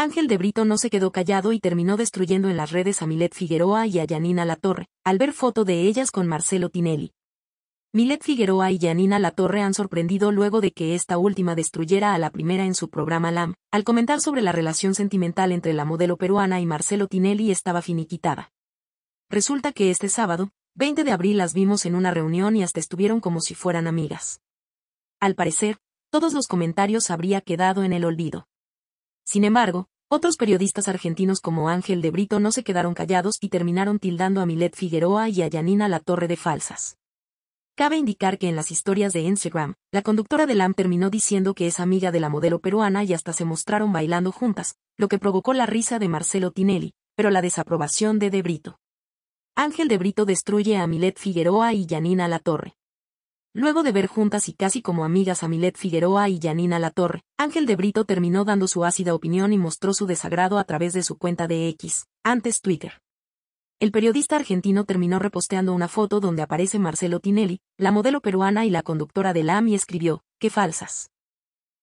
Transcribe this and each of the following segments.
Ángel de Brito no se quedó callado y terminó destruyendo en las redes a Milet Figueroa y a Yanina Latorre, al ver foto de ellas con Marcelo Tinelli. Milet Figueroa y Yanina Latorre han sorprendido luego de que esta última destruyera a la primera en su programa LAM, al comentar sobre la relación sentimental entre la modelo peruana y Marcelo Tinelli estaba finiquitada. Resulta que este sábado, 20 de abril las vimos en una reunión y hasta estuvieron como si fueran amigas. Al parecer, todos los comentarios habría quedado en el olvido. Sin embargo, otros periodistas argentinos como Ángel de Brito no se quedaron callados y terminaron tildando a Milet Figueroa y a Yanina Torre de falsas. Cabe indicar que en las historias de Instagram, la conductora de LAM terminó diciendo que es amiga de la modelo peruana y hasta se mostraron bailando juntas, lo que provocó la risa de Marcelo Tinelli, pero la desaprobación de De Brito. Ángel de Brito destruye a Milet Figueroa y Yanina La Torre. Luego de ver juntas y casi como amigas a Milet Figueroa y Janina Latorre, Ángel de Brito terminó dando su ácida opinión y mostró su desagrado a través de su cuenta de X, antes Twitter. El periodista argentino terminó reposteando una foto donde aparece Marcelo Tinelli, la modelo peruana y la conductora de LAM y escribió, ¡qué falsas!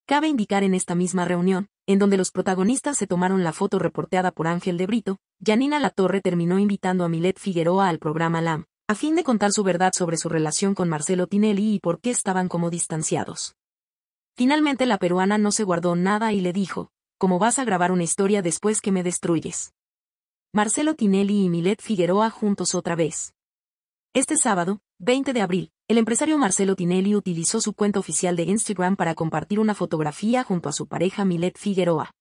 Cabe indicar en esta misma reunión, en donde los protagonistas se tomaron la foto reporteada por Ángel de Brito, Janina Latorre terminó invitando a Milet Figueroa al programa LAM, a fin de contar su verdad sobre su relación con Marcelo Tinelli y por qué estaban como distanciados. Finalmente la peruana no se guardó nada y le dijo, ¿cómo vas a grabar una historia después que me destruyes? Marcelo Tinelli y Milet Figueroa juntos otra vez. Este sábado, 20 de abril, el empresario Marcelo Tinelli utilizó su cuenta oficial de Instagram para compartir una fotografía junto a su pareja Milet Figueroa.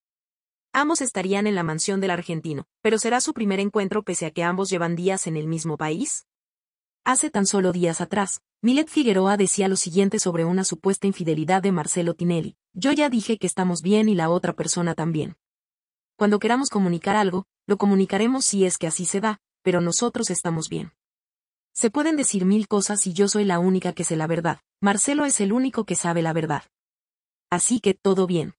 Ambos estarían en la mansión del argentino, pero será su primer encuentro pese a que ambos llevan días en el mismo país, Hace tan solo días atrás, Milet Figueroa decía lo siguiente sobre una supuesta infidelidad de Marcelo Tinelli. Yo ya dije que estamos bien y la otra persona también. Cuando queramos comunicar algo, lo comunicaremos si es que así se da, pero nosotros estamos bien. Se pueden decir mil cosas y yo soy la única que sé la verdad. Marcelo es el único que sabe la verdad. Así que todo bien.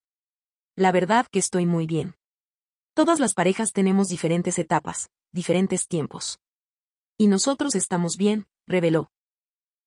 La verdad que estoy muy bien. Todas las parejas tenemos diferentes etapas, diferentes tiempos y nosotros estamos bien, reveló.